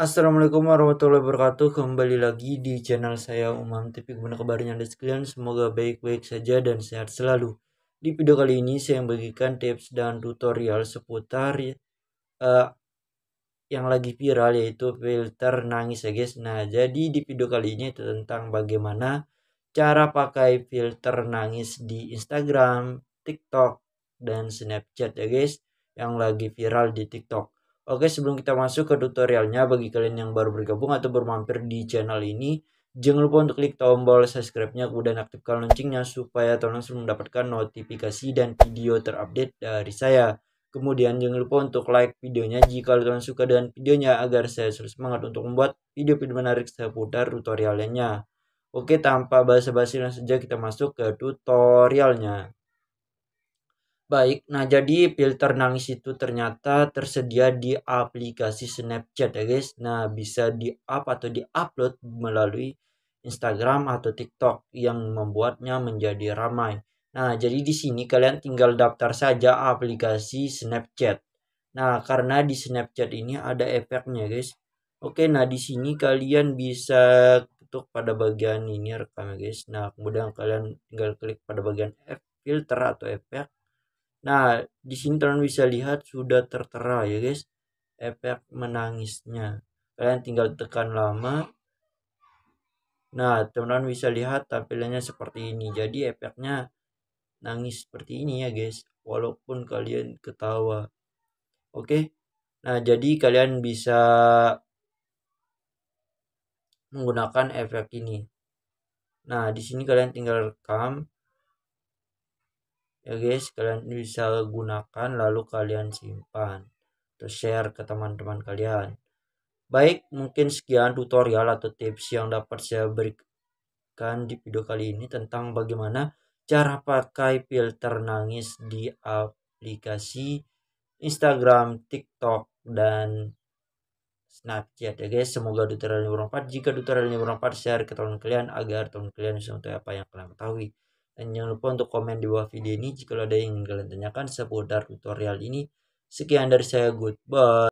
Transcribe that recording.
Assalamualaikum warahmatullahi wabarakatuh Kembali lagi di channel saya Umam TV Gimana kabarnya anda sekalian Semoga baik-baik saja dan sehat selalu Di video kali ini saya membagikan tips dan tutorial seputar uh, Yang lagi viral yaitu filter nangis ya guys Nah jadi di video kali ini itu tentang bagaimana Cara pakai filter nangis di Instagram, TikTok, dan Snapchat ya guys Yang lagi viral di TikTok Oke, sebelum kita masuk ke tutorialnya, bagi kalian yang baru bergabung atau bermampir di channel ini, jangan lupa untuk klik tombol subscribe-nya kemudian aktifkan loncengnya supaya kalian langsung mendapatkan notifikasi dan video terupdate dari saya. Kemudian jangan lupa untuk like videonya jika kalian suka dengan videonya agar saya terus semangat untuk membuat video-video menarik seputar tutorialnya. Oke, tanpa basa-basi langsung saja kita masuk ke tutorialnya. Baik, nah jadi filter nangis itu ternyata tersedia di aplikasi Snapchat ya guys. Nah bisa di up atau di upload melalui Instagram atau TikTok yang membuatnya menjadi ramai. Nah jadi di sini kalian tinggal daftar saja aplikasi Snapchat. Nah karena di Snapchat ini ada efeknya guys. Oke, nah di sini kalian bisa ketuk pada bagian ini rekam ya guys. Nah kemudian kalian tinggal klik pada bagian F filter atau efek. Nah, di sini teman bisa lihat sudah tertera ya guys efek menangisnya. Kalian tinggal tekan lama. Nah, teman-teman bisa lihat tampilannya seperti ini. Jadi efeknya nangis seperti ini ya guys, walaupun kalian ketawa. Oke. Nah, jadi kalian bisa menggunakan efek ini. Nah, di sini kalian tinggal rekam ya guys kalian bisa gunakan lalu kalian simpan atau share ke teman-teman kalian baik mungkin sekian tutorial atau tips yang dapat saya berikan di video kali ini tentang bagaimana cara pakai filter nangis di aplikasi Instagram, TikTok, dan Snapchat ya guys. Semoga tutorial ini bermanfaat. Jika tutorial ini bermanfaat, share ke teman kalian agar teman kalian bisa mengetahui apa yang kalian ketahui. Dan jangan lupa untuk komen di bawah video ini jika ada yang ingin kalian tanyakan seputar tutorial ini. Sekian dari saya, goodbye.